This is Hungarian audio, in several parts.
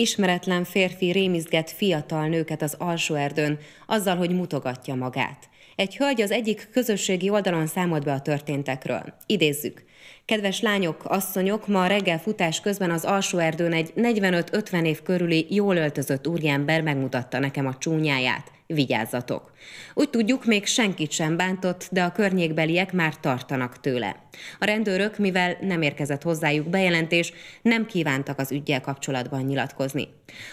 Ismeretlen férfi rémizget fiatal nőket az alsóerdőn, azzal, hogy mutogatja magát. Egy hölgy az egyik közösségi oldalon számolt be a történtekről. Idézzük. Kedves lányok, asszonyok, ma reggel futás közben az alsóerdőn egy 45-50 év körüli jól öltözött úriember megmutatta nekem a csúnyáját vigyázzatok. Úgy tudjuk, még senkit sem bántott, de a környékbeliek már tartanak tőle. A rendőrök, mivel nem érkezett hozzájuk bejelentés, nem kívántak az ügyjel kapcsolatban nyilatkozni.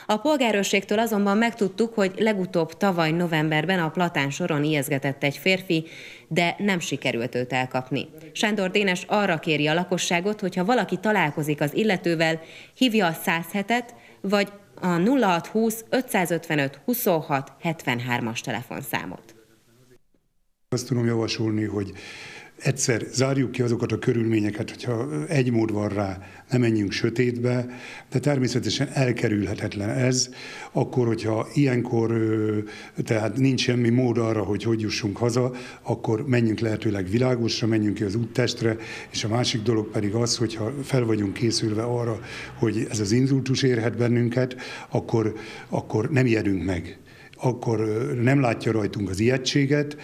A polgárőrségtől azonban megtudtuk, hogy legutóbb tavaly novemberben a Platán soron ijeszgetett egy férfi, de nem sikerült őt elkapni. Sándor Dénes arra kéri a lakosságot, hogyha valaki találkozik az illetővel, hívja a 107-et, vagy a 0620 555 26 73-as telefonszámot. Azt tudom javasolni, hogy egyszer zárjuk ki azokat a körülményeket, hogyha egy mód van rá, ne menjünk sötétbe, de természetesen elkerülhetetlen ez, akkor, hogyha ilyenkor tehát nincs semmi mód arra, hogy hogy jussunk haza, akkor menjünk lehetőleg világosra, menjünk ki az úttestre, és a másik dolog pedig az, hogyha fel vagyunk készülve arra, hogy ez az inzultus érhet bennünket, akkor, akkor nem ijedünk meg akkor nem látja rajtunk az ijegységet,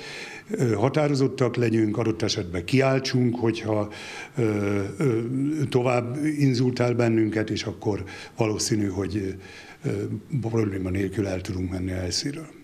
határozottak legyünk, adott esetben kiáltsunk, hogyha ö, ö, tovább inzultál bennünket, és akkor valószínű, hogy ö, probléma nélkül el tudunk menni a helyszínről.